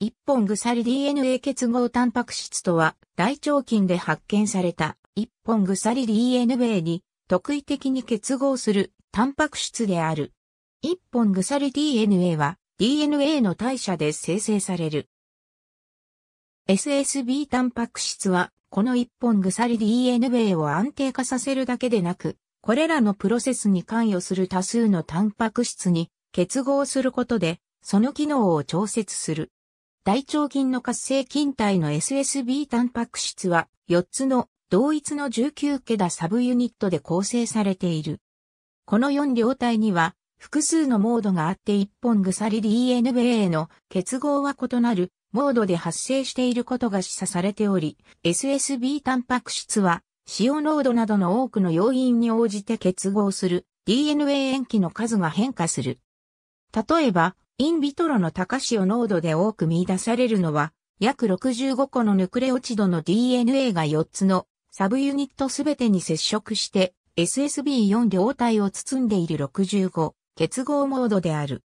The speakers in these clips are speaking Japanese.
一本鎖 DNA 結合タンパク質とは、大腸菌で発見された一本鎖 DNA に特異的に結合するタンパク質である。一本鎖 DNA は DNA の代謝で生成される。SSB タンパク質は、この一本鎖 DNA を安定化させるだけでなく、これらのプロセスに関与する多数のタンパク質に結合することで、その機能を調節する。大腸菌の活性菌体の SSB タンパク質は4つの同一の19桁サブユニットで構成されている。この4両体には複数のモードがあって1本鎖 DNA の結合は異なるモードで発生していることが示唆されており、SSB タンパク質は使用濃度などの多くの要因に応じて結合する DNA 塩基の数が変化する。例えば、インビトロの高潮濃度で多く見出されるのは、約65個のヌクレオチドの DNA が4つのサブユニットすべてに接触して SSB4 両体を包んでいる65結合モードである。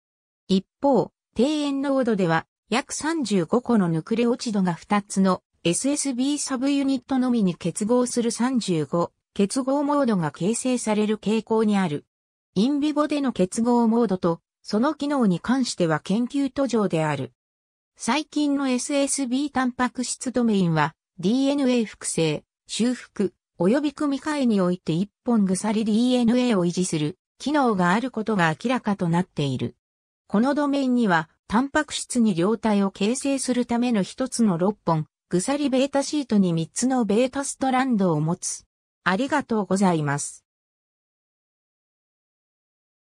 一方、低塩濃度では約35個のヌクレオチドが2つの SSB サブユニットのみに結合する35結合モードが形成される傾向にある。インビボでの結合モードとその機能に関しては研究途上である。最近の SSB タンパク質ドメインは DNA 複製、修復、及び組み換えにおいて一本鎖 DNA を維持する機能があることが明らかとなっている。このドメインには、タンパク質に両体を形成するための一つの6本、鎖ベータシートに3つのベータストランドを持つ。ありがとうございます。